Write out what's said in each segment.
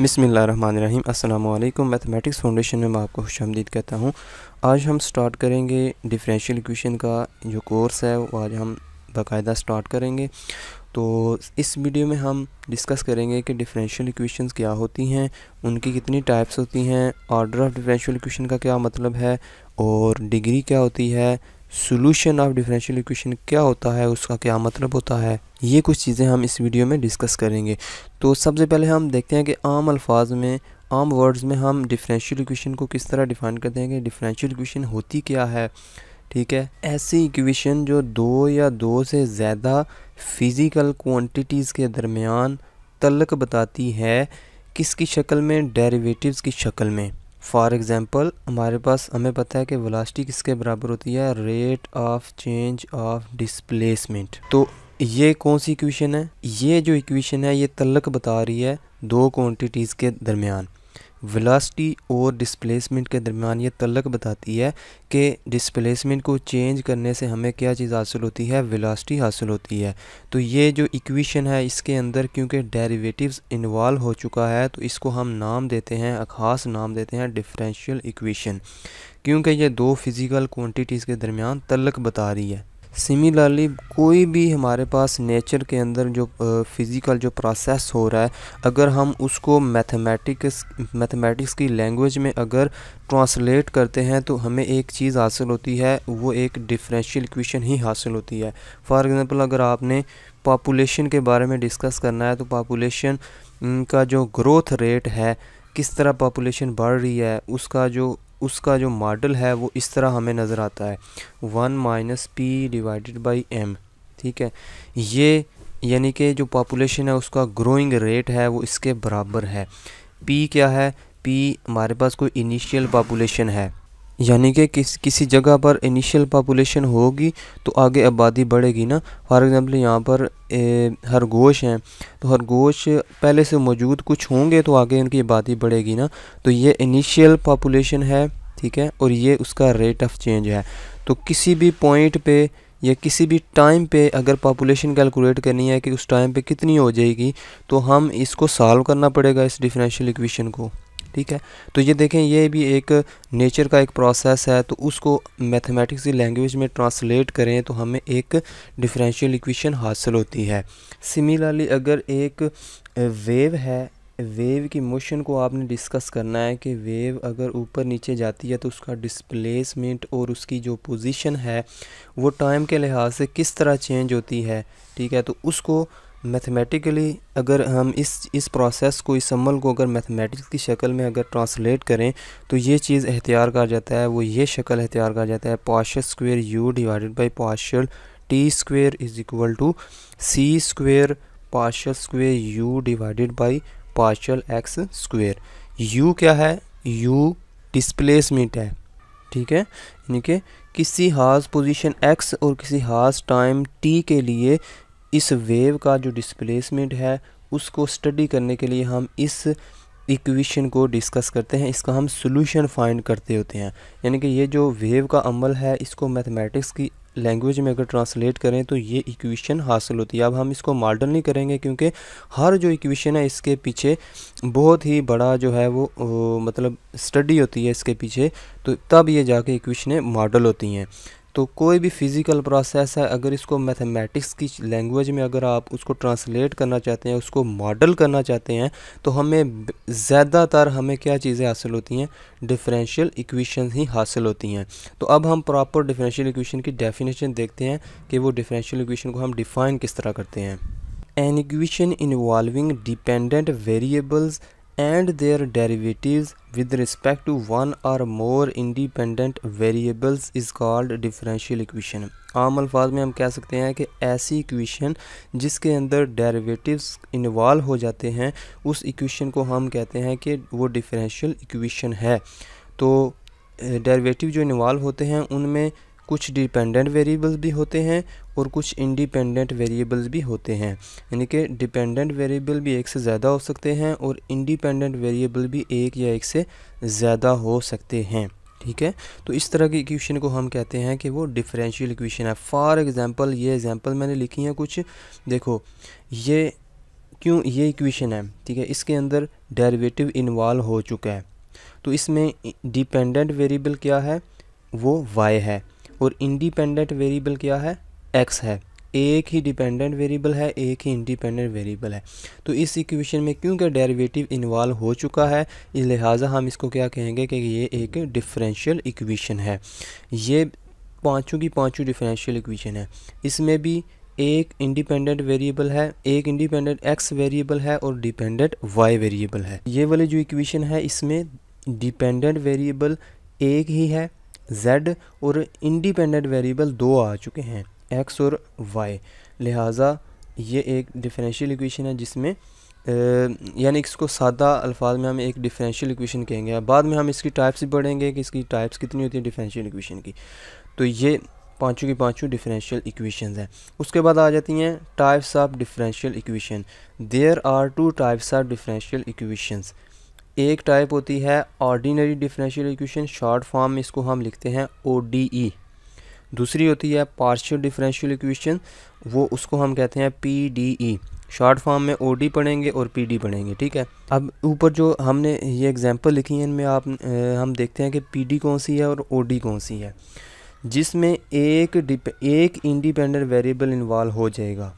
बिसमीम् अल्लाम mathematics foundation में मैं आपको खुश आमदीद कहता हूँ आज हम स्टार्ट करेंगे डिफरेंशियल इक्वेशन का जो कोर्स है वो आज हम बाकायदा स्टार्ट करेंगे तो इस वीडियो में हम डिस्कस करेंगे कि डिफरेंशियल इक्वेशंस क्या होती हैं उनकी कितनी टाइप्स होती हैं ऑर्डर ऑफ डिफरेंशियल इक्वेशन का क्या मतलब है और डिग्री क्या होती है सोल्यूशन ऑफ डिफरेंशियल इक्वेशन क्या होता है उसका क्या मतलब होता है ये कुछ चीज़ें हम इस वीडियो में डिस्कस करेंगे तो सबसे पहले हम देखते हैं कि आम अल्फाज में आम वर्ड्स में हम डिफरेंशियल इक्वेशन को किस तरह डिफाइन करते हैं कि डिफरेंशियल इक्वेशन होती क्या है ठीक है ऐसी इक्वेशन जो दो या दो से ज़्यादा फिज़िकल क्वान्टिटीज़ के दरमियान तलक बताती है किसकी शक्ल में डेरिवेटिव्स की शक्ल में फॉर एग्ज़ाम्पल हमारे पास हमें पता है कि वलास्टी किसके बराबर होती है rate of change of displacement तो ये कौन सी इक्वेशन है ये जो इक्वेशन है ये तलक बता रही है दो क्वांटिटीज़ के दरमियान वेलोसिटी और डिस्प्लेसमेंट के दरमियान ये तलक बताती है कि डिस्प्लेसमेंट को चेंज करने से हमें क्या चीज़ हासिल होती है वेलोसिटी हासिल होती है तो ये जो इक्वेशन है इसके अंदर क्योंकि डेरिवेटिव्स इन्वॉल्व हो चुका है तो इसको हम नाम देते हैं खास नाम देते हैं डिफरेंशियल इक्वेशन क्योंकि ये दो फिज़िकल क्वान्टिटीज़ के दरमियान तलक बता रही है सिमिलरली कोई भी हमारे पास नेचर के अंदर जो फिज़िकल जो प्रोसेस हो रहा है अगर हम उसको मैथमेटिक्स मैथमेटिक्स की लैंग्वेज में अगर ट्रांसलेट करते हैं तो हमें एक चीज़ हासिल होती है वो एक डिफरेंशियल इक्वेशन ही हासिल होती है फॉर एग्ज़ाम्पल अगर आपने पॉपुलेशन के बारे में डिस्कस करना है तो पापुलेशन का जो ग्रोथ रेट है किस तरह पॉपुलेशन बढ़ रही है उसका जो उसका जो मॉडल है वो इस तरह हमें नज़र आता है one minus P divided by M ठीक है ये यानी कि जो पॉपुलेशन है उसका ग्रोइंग रेट है वो इसके बराबर है पी क्या है पी हमारे पास कोई इनिशियल पॉपुलेशन है यानी कि किस किसी जगह पर इनिशियल पापुलेशन होगी तो आगे आबादी बढ़ेगी ना फॉर एग्ज़ाम्पल यहाँ पर हरगोश हैं तो खरगोश पहले से मौजूद कुछ होंगे तो आगे उनकी आबादी बढ़ेगी ना तो ये इनिशियल पापुलेशन है ठीक है और ये उसका रेट ऑफ चेंज है तो किसी भी पॉइंट पे या किसी भी टाइम पे अगर पापुलेशन कैलकुलेट करनी है कि उस टाइम पे कितनी हो जाएगी तो हम इसको सॉल्व करना पड़ेगा इस डिफरेंशियल इक्वेशन को ठीक है तो ये देखें ये भी एक नेचर का एक प्रोसेस है तो उसको मैथमेटिक्स की लैंग्वेज में ट्रांसलेट करें तो हमें एक डिफरेंशियल इक्वेशन हासिल होती है सिमिलरली अगर एक वेव है वेव की मोशन को आपने डिस्कस करना है कि वेव अगर ऊपर नीचे जाती है तो उसका डिस्प्लेसमेंट और उसकी जो पोजीशन है वो टाइम के लिहाज से किस तरह चेंज होती है ठीक है तो उसको मैथमेटिकली अगर हम इस इस प्रोसेस को इस अमल को अगर मैथमेटिक्स की शक्ल में अगर ट्रांसलेट करें तो ये चीज़ एहतियार कर जाता है वो ये शक्ल एहतियार कर जाता है partial square U divided by partial T square is equal to C square partial square U divided by partial X square U क्या है यू डिसप्लेसमेंट है ठीक है यानी कि किसी हाज पोजीशन एक्स और किसी हाज टाइम टी के लिए इस वेव का जो डिस्प्लेसमेंट है उसको स्टडी करने के लिए हम इस इक्वेशन को डिस्कस करते हैं इसका हम सोल्यूशन फाइंड करते होते हैं यानी कि ये जो वेव का अमल है इसको मैथमेटिक्स की लैंग्वेज में अगर ट्रांसलेट करें तो ये इक्वेशन हासिल होती है अब हम इसको मॉडल नहीं करेंगे क्योंकि हर जो इक्वेशन है इसके पीछे बहुत ही बड़ा जो है वो, ओ, मतलब स्टडी होती है इसके पीछे तो तब ये जाके इक्वेशनें मॉडल होती हैं तो कोई भी फिज़िकल प्रोसेस है अगर इसको मैथमेटिक्स की लैंग्वेज में अगर आप उसको ट्रांसलेट करना चाहते हैं उसको मॉडल करना चाहते हैं तो हमें ज़्यादातर हमें क्या चीज़ें हासिल होती हैं डिफरेंशियल इक्वेशन ही हासिल होती हैं तो अब हम प्रॉपर डिफरेंशियल इक्वेशन की डेफिनेशन देखते हैं कि वो डिफरेंशियल इक्वेशन को हम डिफ़ाइन किस तरह करते हैं an equation involving dependent variables and their derivatives with respect to one or more independent variables is called differential equation आम अल्फाज में हम कह सकते हैं कि ऐसी इक्वेशन जिसके अंदर डेरिवेटिव्स इन्वॉल्व हो जाते हैं उस इक्वेशन को हम कहते हैं कि वो डिफरेंशियल इक्वेशन है तो डेरिवेटिव जो इन्वॉल्व होते हैं उनमें कुछ डिपेंडेंट वेरिएबल्स भी होते हैं और कुछ इंडिपेंडेंट वेरिएबल्स भी होते हैं यानी कि डिपेंडेंट वेरिएबल भी एक से ज़्यादा हो सकते हैं और इंडिपेंडेंट वेरिएबल भी एक या एक से ज़्यादा हो सकते हैं ठीक है तो इस तरह की इक्वेशन को हम कहते हैं कि वो डिफरेंशियल इक्वेशन है फॉर एग्जांपल ये एग्जांपल मैंने लिखी है कुछ देखो ये क्यों ये इक्वेशन है ठीक है इसके अंदर डेरिवेटिव इन्वॉल्व हो चुका है तो इसमें डिपेंडेंट वेरिएबल क्या है वो वाई है और इंडिपेंडेंट वेरिएबल क्या है एक्स है एक ही डिपेंडेंट वेरिएबल है एक ही इंडिपेंडेंट वेरिएबल है तो इस इक्वेशन में क्योंकि डेरिवेटिव इन्वॉल्व हो चुका है लिहाजा हम इसको क्या कहेंगे कि ये एक डिफरेंशियल इक्वेशन है ये पाँचों की पाँचों डिफरेंशियल इक्वेशन है इसमें भी एक इंडिपेंडेंट वेरिएबल है एक इंडिपेंडेंट एक्स वेरिएबल है और डिपेंडेंट वाई वेरिएबल है ये वाली जो इक्वेशन है इसमें डिपेंडेंट वेरिएबल एक ही है z और इंडिपेंडेंट वेरिएबल दो आ चुके हैं x और y लिहाजा ये एक डिफरेंशियल इक्वेशन है जिसमें यानी इसको सादा अल्फाज में हम एक डिफरेंशियल इक्वेशन कहेंगे बाद में हम इसकी टाइप्स भी पढ़ेंगे कि इसकी टाइप्स कितनी होती है डिफरेंशियल इक्वेशन की तो ये पाँचों की पाँचों डिफरेंशियल इक्वेशन हैं उसके बाद आ जाती हैं types of differential equation there are two types of differential equations एक टाइप होती है ordinary differential equation short form में इसको हम लिखते हैं ओ e। दूसरी होती है पार्शियल डिफरेंशियल इक्वेशन वो उसको हम कहते हैं P D E short form में ओ डी पढ़ेंगे और पी डी पढ़ेंगे ठीक है अब ऊपर जो हमने ये एग्जांपल लिखी है इनमें आप हम देखते हैं कि पी डी कौन सी है और ओ डी कौन सी है जिसमें एक एक इंडिपेंडेंट वेरिएबल इन्वॉल्व हो जाएगा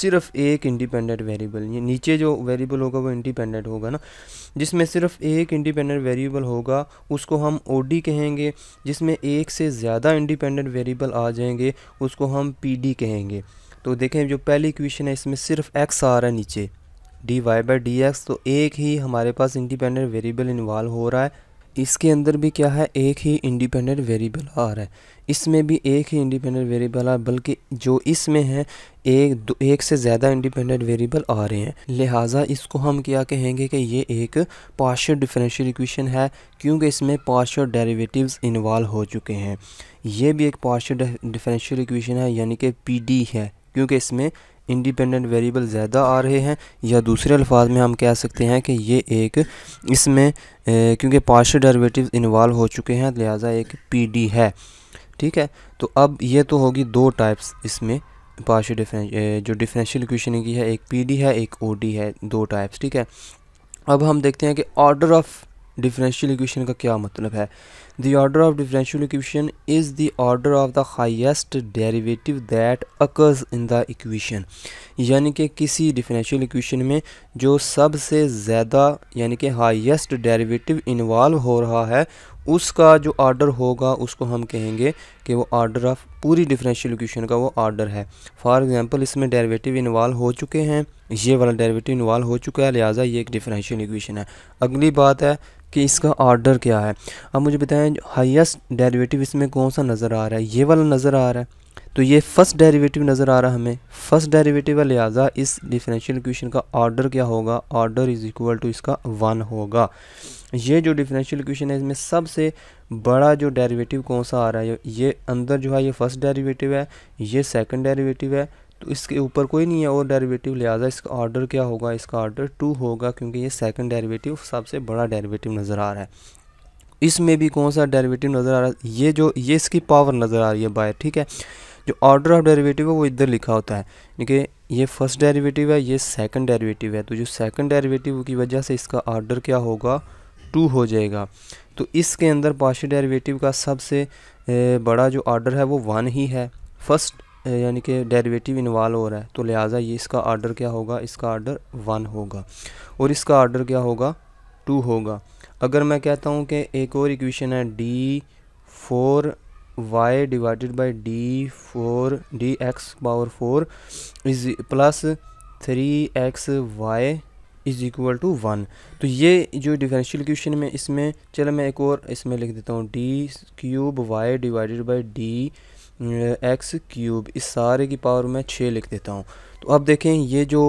सिर्फ एक इंडिपेंडेंट वेरिएबल ये नीचे जो वेरिएबल होगा वो इंडिपेंडेंट होगा ना जिसमें सिर्फ एक इंडिपेंडेंट वेरिएबल होगा उसको हम ओ कहेंगे जिसमें एक से ज़्यादा इंडिपेंडेंट वेरिएबल आ जाएंगे उसको हम पी कहेंगे तो देखें जो पहली क्वेश्चन है इसमें सिर्फ एक्स आ रहा है नीचे D Y by D X तो एक ही हमारे पास इंडिपेंडेंट वेरिएबल इन्वॉल्व हो रहा है इसके अंदर भी क्या है एक ही इंडिपेंडेंट वेरिएबल आ रहा है इसमें भी एक ही इंडिपेंडेंट वेरिएबल आ बल्कि जो इसमें है एक दो एक से ज़्यादा इंडिपेंडेंट वेरिएबल आ रहे हैं लिहाजा इसको हम क्या कहेंगे कि ये एक पार्शियल डिफरेंशियल इक्वेशन है क्योंकि इसमें पार्शियल डेरिवेटिव्स इन्वॉल्व हो चुके हैं ये भी एक पार्शियल डिफरेंशियल इक्वेशन है यानी कि डी है क्योंकि इसमें इंडिपेंडेंट वेरिएबल ज़्यादा आ रहे हैं या दूसरे अल्फाज में हम कह सकते हैं कि ये एक इसमें क्योंकि पार्शियल डेरिवेटिव्स इन्वॉल्व हो चुके हैं लिहाजा एक पीडी है ठीक है तो अब ये तो होगी दो टाइप्स इसमें पार्शियल डिफरें जो डिफरेंशियल इक्वेशन की है एक पीडी है एक ओडी है दो टाइप्स ठीक है अब हम देखते हैं कि ऑर्डर ऑफ डिफरेंशियल इक्वेशन का क्या मतलब है the order of differential equation is the order of the highest derivative that occurs in the equation यानी कि किसी डिफरेंशियल इक्वेशन में जो सबसे ज़्यादा यानी कि हाईएस्ट डेरिवेटिव इन्वॉल्व हो रहा है उसका जो ऑर्डर होगा उसको हम कहेंगे कि वो ऑर्डर ऑफ पूरी डिफरेंशियल इक्वेशन का वो ऑर्डर है फॉर एग्जांपल इसमें डेरिवेटिव इन्वॉल्व हो चुके हैं ये वाला डेरिवेटिव इन्वॉल्व हो चुका है लिहाजा ये एक डिफरेंशियल इक्वेशन है अगली बात है कि इसका ऑर्डर क्या है अब मुझे बताएं हाईएस्ट डेरिवेटिव इसमें कौन सा नज़र आ रहा है ये वाला नज़र आ रहा है तो ये फर्स्ट डेरिवेटिव नज़र आ रहा है हमें फर्स्ट डेरिवेटिव है लिहाजा इस डिफरेंशियल इक्वेशन का ऑर्डर क्या होगा ऑर्डर इज़ इक्वल टू इसका वन होगा ये जो डिफरेंशियल इक्वेशन है इसमें सबसे बड़ा जो डेरिवेटिव कौन सा आ रहा है ये अंदर जो है ये फर्स्ट डेरिवेटिव है ये सेकंड डेरिवेटिव है तो इसके ऊपर कोई नहीं है और डेरिवेटिव लिहाजा इसका ऑर्डर क्या होगा इसका ऑर्डर टू होगा क्योंकि ये सेकंड डेरिवेटिव सबसे बड़ा डेरिवेटिव नज़र आ रहा है इसमें भी कौन सा डेरिवेटिव नज़र आ रहा है ये जो ये इसकी पावर नज़र आ रही है बाय ठीक है जो ऑर्डर ऑफ डेरिवेटिव है वो इधर लिखा होता है देखिए ये फर्स्ट डेरीवेटिव है ये सेकेंड डेरीवेटिव है तो जो सेकंड डेरीवेटिव की वजह से इसका ऑर्डर क्या होगा टू हो जाएगा तो इसके अंदर पार्शियल डेरिवेटिव का सबसे बड़ा जो ऑर्डर है वो वन ही है फर्स्ट यानी कि डेरिवेटिव इन्वाल्व हो रहा है तो लिहाजा ये इसका आर्डर क्या होगा इसका आर्डर वन होगा और इसका आर्डर क्या होगा टू होगा अगर मैं कहता हूँ कि एक और इक्वेशन है D four Y divided by D four D X power four is plus three X Y is equal to one तो ये जो डिफरेंशियल इक्वेशन में इसमें चलो मैं एक और इसमें लिख देता हूँ D cube Y divided by D X cube इस सारे की पावर मैं छः लिख देता हूँ तो अब देखें ये जो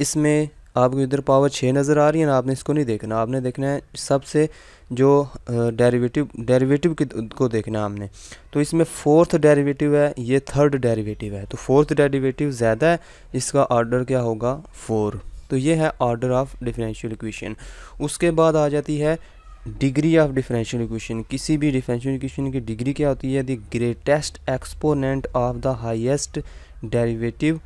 इसमें आपको इधर पावर छः नज़र आ रही है ना आपने इसको नहीं देखना आपने देखना है सबसे जो डेरिवेटिव डेरिवेटिव को देखना आपने तो इसमें फोर्थ डेरिवेटिव है ये थर्ड डेरिवेटिव है तो फोर्थ डेरिवेटिव ज़्यादा है इसका ऑर्डर क्या होगा फोर तो ये है ऑर्डर ऑफ डिफरेंशियल इक्वेशन उसके बाद आ जाती है डिग्री ऑफ डिफरेंशियल इक्वेशन किसी भी डिफरेंशियल इक्वेशन की डिग्री क्या होती है the greatest exponent of the highest derivative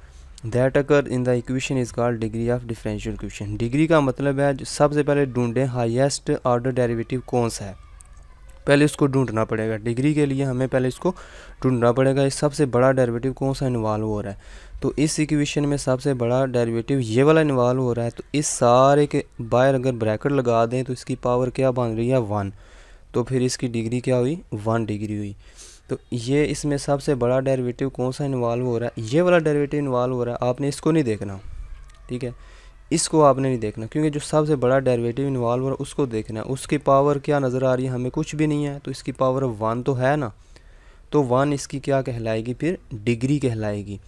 that occur in the equation is called degree of differential equation degree का मतलब है सबसे पहले ढूंढें हाईएस्ट ऑर्डर डेरिवेटिव कौन सा है पहले इसको ढूंढना पड़ेगा डिग्री के लिए हमें पहले इसको ढूंढना पड़ेगा इस सबसे बड़ा डेरिवेटिव कौन सा इन्वॉल्व हो रहा है तो इस इक्वेशन में सबसे बड़ा डेरिवेटिव ये वाला इन्वॉल्व हो रहा है तो इस सारे के बाहर अगर ब्रैकेट लगा दें तो इसकी पावर क्या बन रही है वन तो फिर इसकी डिग्री क्या हुई वन डिग्री हुई तो ये इसमें सबसे बड़ा डेरिवेटिव कौन सा इन्वॉल्व हो रहा है ये वाला डेरिवेटिव इन्वॉल्व हो रहा है आपने इसको नहीं देखना ठीक है इसको आपने नहीं देखना क्योंकि जो सबसे बड़ा डेरिवेटिव इन्वॉल्व हो रहा है उसको देखना है उसकी पावर क्या नज़र आ रही है हमें कुछ भी नहीं है तो इसकी पावर वन तो है ना तो वन इसकी क्या कहलाएगी फिर डिग्री कहलाएगी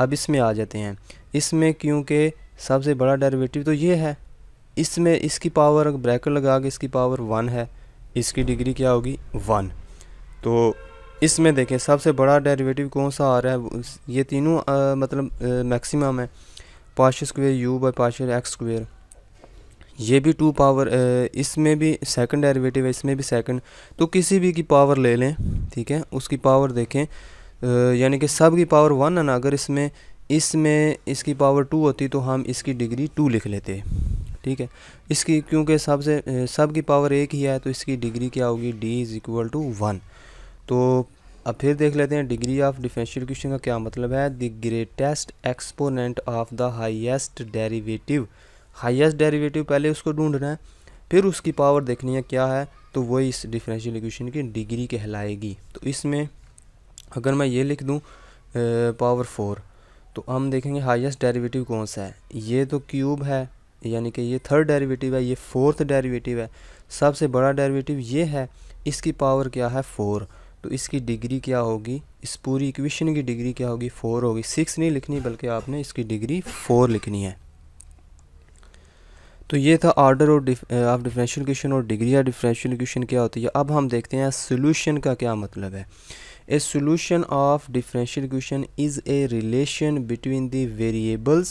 अब इसमें आ जाते हैं इसमें क्योंकि सबसे बड़ा डेरिवेटिव तो ये है इसमें इसकी पावर ब्रैकेट लगा के इसकी पावर वन है इसकी डिग्री क्या होगी वन तो इसमें देखें सबसे बड़ा डेरिवेटिव कौन सा आ रहा है ये तीनों आ, मतलब मैक्सिमम है partial square U by partial X square ये भी टू पावर इसमें भी सेकंड डेरिवेटिव है इसमें भी सेकंड तो किसी भी की पावर ले लें ठीक है उसकी पावर देखें यानी कि सब की पावर वन है ना अगर इसमें इसमें इसकी पावर टू होती तो हम इसकी डिग्री टू लिख लेते ठीक है इसकी क्योंकि सब से सब की पावर एक ही है तो इसकी डिग्री क्या होगी D is equal to one तो अब फिर देख लेते हैं डिग्री ऑफ डिफरेंशियल इक्वेशन का क्या मतलब है the greatest exponent of the highest derivative highest derivative पहले उसको ढूंढना है फिर उसकी पावर देखनी है क्या है तो वही इस डिफरेंशियल इक्वेशन की डिग्री कहलाएगी तो इसमें अगर मैं ये लिख दूँ पावर फोर तो हम देखेंगे हाईएस्ट डेरिवेटिव कौन सा है ये तो क्यूब है यानी कि ये थर्ड डेरिवेटिव है ये फोर्थ डेरिवेटिव है सबसे बड़ा डेरिवेटिव ये है इसकी पावर क्या है फोर तो इसकी डिग्री क्या होगी इस पूरी इक्वेशन की डिग्री क्या होगी फोर होगी सिक्स नहीं लिखनी बल्कि आपने इसकी डिग्री फोर लिखनी है तो ये था ऑर्डर और ऑफ डिफरेंशियल क्वेश्चन और डिग्री या डिफरेंशियल इक्वेशन क्या होती है अब हम देखते हैं सोल्यूशन का क्या मतलब है a solution of differential equation is a relation between the variables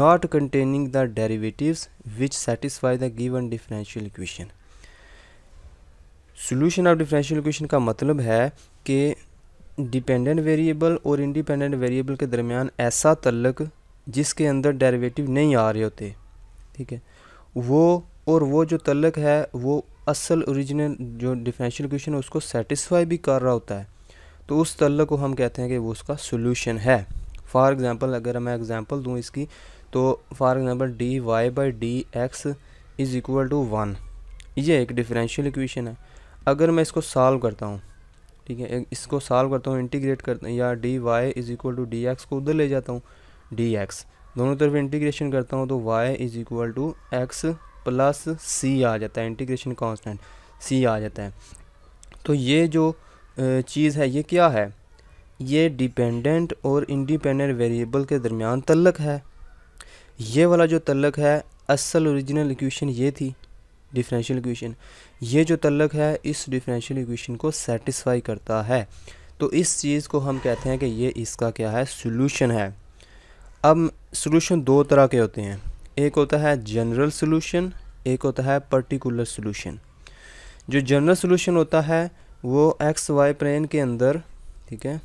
not containing the derivatives which satisfy the given differential equation solution of differential equation ka matlab hai ke dependent variable और independent variable के दरमियान ऐसा तल्लक जिसके अंदर derivative नहीं आ रहे होते ठीक है वो और वो जो तल्लक है वो असल ओरिजिनल जो डिफरेंशियल इक्वेशन है उसको सेटिस्फाई भी कर रहा होता है तो उस तल को हम कहते हैं कि वो उसका सोल्यूशन है फॉर एग्ज़ाम्पल अगर मैं एग्ज़ाम्पल दूँ इसकी तो for example D Y by D X is equal to one ये एक डिफरेंशियल इक्वेशन है अगर मैं इसको सॉल्व करता हूँ ठीक है इसको सॉल्व करता हूँ इंटीग्रेट करता हूँ या D Y is equal to D X को उधर ले जाता हूँ डी एक्स दोनों तरफ इंटीग्रेशन करता हूँ तो Y is equal to x plus C आ जाता है इंटीग्रेशन कॉन्सटेंट सी आ जाता है तो ये जो चीज़ है ये क्या है ये डिपेंडेंट और इंडिपेंडेंट वेरिएबल के दरमियान तलक है ये वाला जो तल्लक है असल ओरिजिनल इक्वेशन ये थी डिफरेंशियल इक्वेशन ये जो तल्लक है इस डिफरेंशियल इक्वेशन को सेटिस्फाई करता है तो इस चीज़ को हम कहते हैं कि ये इसका क्या है सोल्यूशन है अब सोल्यूशन दो तरह के होते हैं एक होता है जनरल सोल्यूशन एक होता है पर्टिकुलर सोल्यूशन जो जनरल सोल्यूशन होता है वो एक्स वाई प्लेन के अंदर ठीक है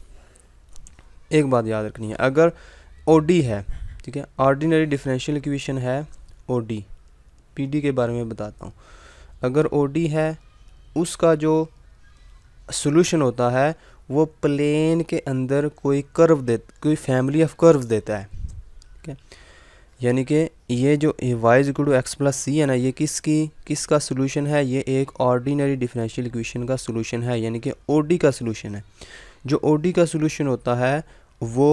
एक बात याद रखनी है अगर ओ है ठीक है ऑर्डिनरी डिफरेंशियल इक्वेशन है ओ डी के बारे में बताता हूँ अगर ओ है उसका जो सोल्यूशन होता है वो प्लेन के अंदर कोई कर्व दे कोई फैमिली ऑफ कर्व देता है ठीक है यानी कि ये जो Y wise to x plus C है ना ये किसकी किसका सोल्यूशन है ये एक ऑर्डिनरी डिफरेंशियल इक्वेशन का सोल्यूशन है यानी कि ओडी का सोल्यूशन है जो ओडी का सोल्यूशन होता है वो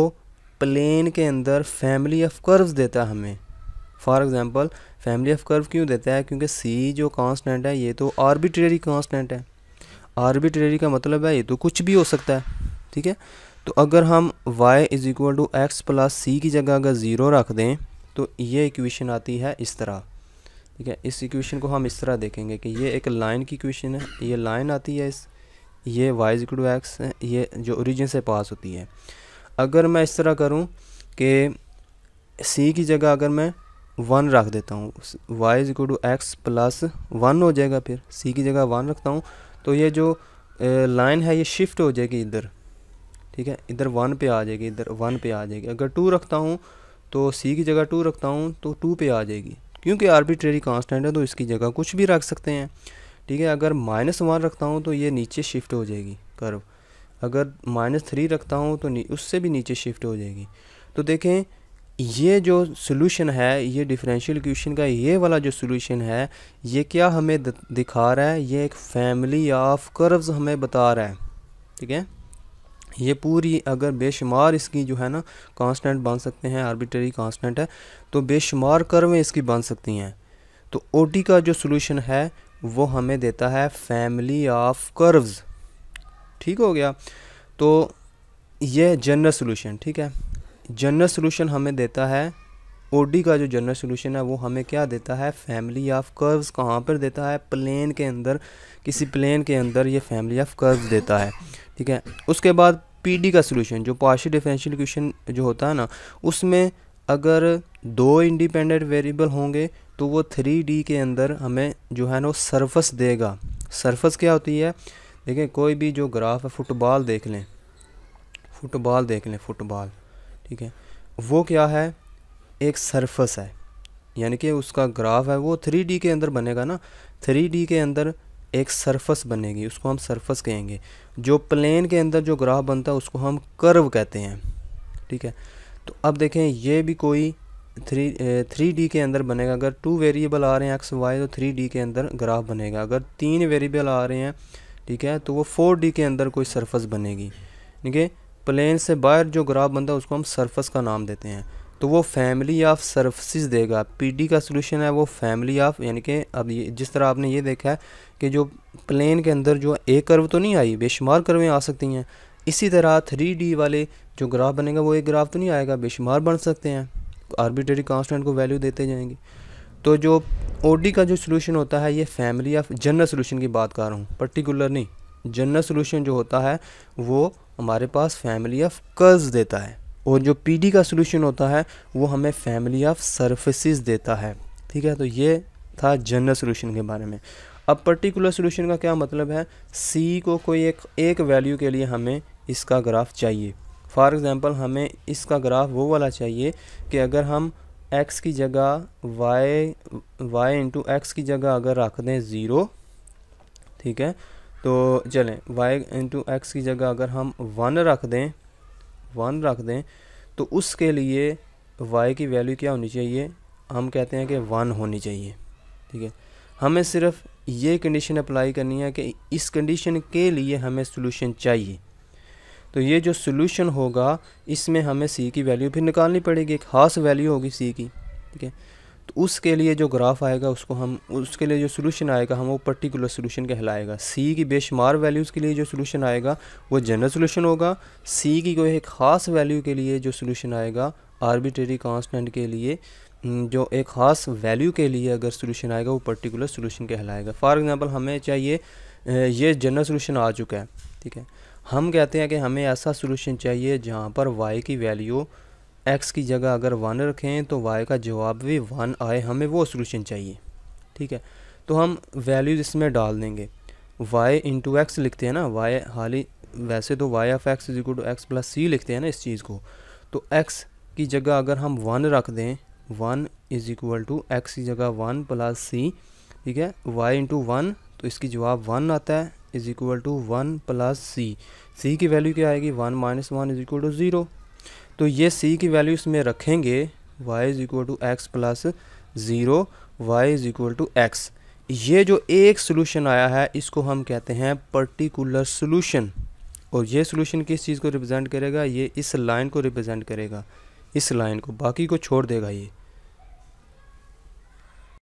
प्लेन के अंदर फैमिली ऑफ कर्व्स देता है हमें for example family of curve क्यों देता है क्योंकि सी जो कॉन्सटेंट है ये तो आर्बिट्रेरी कॉन्सटेंट है आर्बिट्रेरी का मतलब है ये तो कुछ भी हो सकता है ठीक है तो अगर हम y is equal to x plus C की जगह अगर ज़ीरो रख दें तो ये इक्वेशन आती है इस तरह ठीक है इस इक्वेशन को हम इस तरह देखेंगे कि ये एक लाइन की इक्वेशन है ये लाइन आती है इस ये वाई टू एक्स है ये जो ओरिजिन से पास होती है अगर मैं इस तरह करूं कि सी की जगह अगर मैं वन रख देता हूँ Y to x plus one हो जाएगा फिर सी की जगह वन रखता हूँ तो ये जो लाइन है ये शिफ्ट हो जाएगी इधर ठीक है इधर वन पे आ जाएगी इधर वन पे आ जाएगी अगर टू रखता हूँ तो सी की जगह टू रखता हूँ तो टू पे आ जाएगी क्योंकि आर्बिट्रेरी कांस्टेंट है तो इसकी जगह कुछ भी रख सकते हैं ठीक है अगर माइनस वन रखता हूँ तो ये नीचे शिफ्ट हो जाएगी कर्व अगर माइनस थ्री रखता हूँ तो उससे भी नीचे शिफ्ट हो जाएगी तो देखें ये जो सोल्यूशन है ये डिफरेंशियल इक्वेशन का ये वाला जो सोल्यूशन है ये क्या हमें दिखा रहा है ये एक फैमिली ऑफ कर्व्स हमें बता रहा है ठीक है ये पूरी अगर बेशुमार इसकी जो है ना कांस्टेंट बन सकते हैं आर्बिटरी कांस्टेंट है तो बेशुमार कर्वें इसकी बन सकती हैं तो ओ का जो सोल्यूशन है वो हमें देता है फैमिली ऑफ कर्व्स ठीक हो गया तो ये जनरल सोल्यूशन ठीक है जनरल सोल्यूशन हमें देता है ओडी का जो जनरल सोल्यूशन है वो हमें क्या देता है फैमिली ऑफ कर्व्स कहाँ पर देता है प्लेन के अंदर किसी प्लेन के अंदर ये फैमिली ऑफ कर्व्स देता है ठीक है उसके बाद पीडी का सोल्यूशन जो पार्शियल डिफरेंशियल इक्वेशन जो होता है ना उसमें अगर दो इंडिपेंडेंट वेरिएबल होंगे तो वो थ्री डी के अंदर हमें जो है ना वो देगा सर्फस क्या होती है देखें कोई भी जो ग्राफ है फुटबॉल देख लें फुटबॉल देख लें फुटबॉल ठीक है वो क्या है एक सरफस है यानी कि उसका ग्राफ है वो थ्री डी के अंदर बनेगा ना थ्री डी के अंदर एक सरफस बनेगी उसको हम सरफस कहेंगे जो प्लेन के अंदर जो ग्राफ बनता है उसको हम कर्व कहते हैं ठीक है तो अब देखें ये भी कोई थ्री थ्री डी के अंदर बनेगा अगर टू वेरिएबल आ रहे हैं एक्स वाई तो थ्री डी के अंदर ग्राफ बनेगा अगर तीन वेरिएबल आ रहे हैं ठीक है तो वो फोर डी के अंदर कोई सरफस बनेगी ठीक है प्लेन से बाहर जो ग्राफ बनता है उसको हम सरफस का नाम देते हैं तो वो फैमिली ऑफ सर्विसेज देगा पीडी का सोल्यूशन है वो फैमिली ऑफ यानी कि अब ये जिस तरह आपने ये देखा है कि जो प्लेन के अंदर जो एक कर्व तो नहीं आई बेशुमार कर्वें आ सकती हैं इसी तरह थ्री डी वाले जो ग्राफ बनेगा वो एक ग्राफ तो नहीं आएगा बेशुमार बन सकते हैं आर्बिटरी कॉन्सटेंट को वैल्यू देते जाएंगे तो जो ओ का जो सोल्यूशन होता है ये फैमिली ऑफ जनरल सोल्यूशन की बात कर रहा हूँ पर्टिकुलर नहीं जनरल सोल्यूशन जो होता है वो हमारे पास फैमिली ऑफ कर्ज देता है और जो पी का सोल्यूशन होता है वो हमें फैमिली ऑफ सर्फिस देता है ठीक है तो ये था जनरल सोल्यूशन के बारे में अब पर्टिकुलर सोल्यूशन का क्या मतलब है सी को कोई एक एक वैल्यू के लिए हमें इसका ग्राफ चाहिए फॉर एग्ज़ाम्पल हमें इसका ग्राफ वो वाला चाहिए कि अगर हम एक्स की जगह वाई वाई इंटू एक्स की जगह अगर रख दें ज़ीरो ठीक है तो चलें वाई इंटू एक्स की जगह अगर हम वन रख दें वन रख दें तो उसके लिए वाई की वैल्यू क्या होनी चाहिए हम कहते हैं कि वन होनी चाहिए ठीक है हमें सिर्फ ये कंडीशन अप्लाई करनी है कि इस कंडीशन के लिए हमें सोल्यूशन चाहिए तो ये जो सोल्यूशन होगा इसमें हमें सी की वैल्यू फिर निकालनी पड़ेगी एक खास वैल्यू होगी सी की ठीक है तो उसके लिए जो ग्राफ आएगा उसको हम उसके लिए जो सोल्यूशन आएगा हम वो पर्टिकुलर सोल्यूशन कहलाएगा सी की बेशुमार वैल्यूज़ के लिए जो सोल्यूशन आएगा वो जनरल सोल्यूशन होगा सी की कोई एक ख़ास वैल्यू के लिए जो सोल्यूशन आएगा आर्बिट्रेरी कांस्टेंट के लिए हम्म, जो एक ख़ास वैल्यू के लिए अगर सोल्यूशन आएगा वो पर्टिकुलर सोल्यूशन कहलाएगा फॉर एग्ज़ाम्पल हमें चाहिए ये जनरल सोल्यूशन आ चुका है ठीक है हम कहते हैं कि हमें ऐसा सोल्यूशन चाहिए जहाँ पर वाई की वैल्यू एक्स की जगह अगर वन रखें तो वाई का जवाब भी वन आए हमें वो सोल्यूशन चाहिए ठीक है तो हम वैल्यूज़ इसमें डाल देंगे वाई इंटू एक्स लिखते हैं ना वाई हाल ही वैसे तो y of x is equal to x plus c लिखते हैं ना इस चीज़ को तो एक्स की जगह अगर हम वन रख दें one is equal to x की जगह वन प्लस सी ठीक है वाई इंटू वन तो इसकी जवाब वन आता है is equal to one plus C C की वैल्यू क्या आएगी one minus one is equal to zero तो ये सी की वैल्यू इसमें रखेंगे Y is equal to x plus zero Y is equal to X ये जो एक सोल्यूशन आया है इसको हम कहते हैं पर्टिकुलर सोल्यूशन और ये सोल्यूशन किस चीज़ को रिप्रेजेंट करेगा ये इस लाइन को रिप्रेजेंट करेगा इस लाइन को बाकी को छोड़ देगा ये